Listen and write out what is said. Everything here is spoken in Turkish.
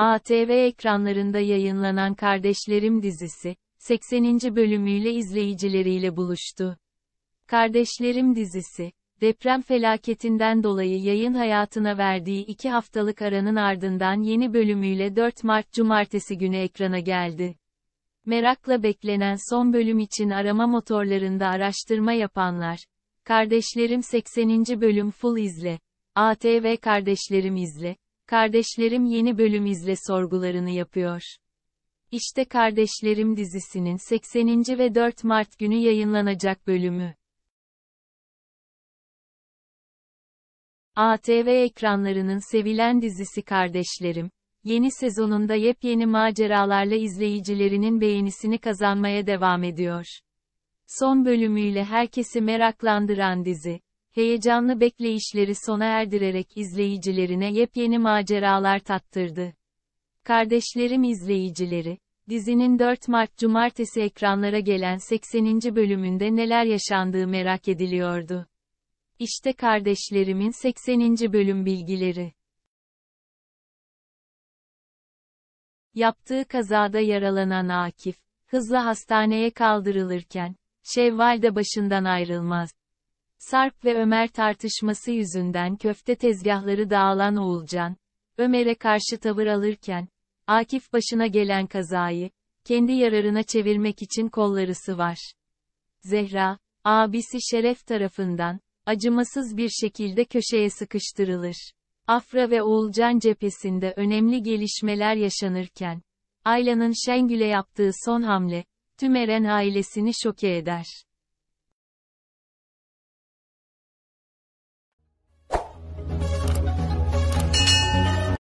ATV ekranlarında yayınlanan Kardeşlerim dizisi, 80. bölümüyle izleyicileriyle buluştu. Kardeşlerim dizisi, deprem felaketinden dolayı yayın hayatına verdiği iki haftalık aranın ardından yeni bölümüyle 4 Mart Cumartesi günü ekrana geldi. Merakla beklenen son bölüm için arama motorlarında araştırma yapanlar, Kardeşlerim 80. bölüm full izle, ATV Kardeşlerim izle, Kardeşlerim yeni bölüm izle sorgularını yapıyor. İşte Kardeşlerim dizisinin 80. ve 4 Mart günü yayınlanacak bölümü. ATV ekranlarının sevilen dizisi Kardeşlerim, yeni sezonunda yepyeni maceralarla izleyicilerinin beğenisini kazanmaya devam ediyor. Son bölümüyle herkesi meraklandıran dizi, heyecanlı bekleyişleri sona erdirerek izleyicilerine yepyeni maceralar tattırdı. Kardeşlerim izleyicileri, dizinin 4 Mart Cumartesi ekranlara gelen 80. bölümünde neler yaşandığı merak ediliyordu. İşte kardeşlerimin 80. bölüm bilgileri. Yaptığı kazada yaralanan Akif, hızla hastaneye kaldırılırken, Şevval de başından ayrılmaz. Sarp ve Ömer tartışması yüzünden köfte tezgahları dağılan Oğulcan, Ömer'e karşı tavır alırken, Akif başına gelen kazayı, kendi yararına çevirmek için kolları sıvar. Zehra, abisi Şeref tarafından, acımasız bir şekilde köşeye sıkıştırılır. Afra ve Oğulcan cephesinde önemli gelişmeler yaşanırken, Ayla'nın Şengül'e yaptığı son hamle, tüm Eren ailesini şoke eder.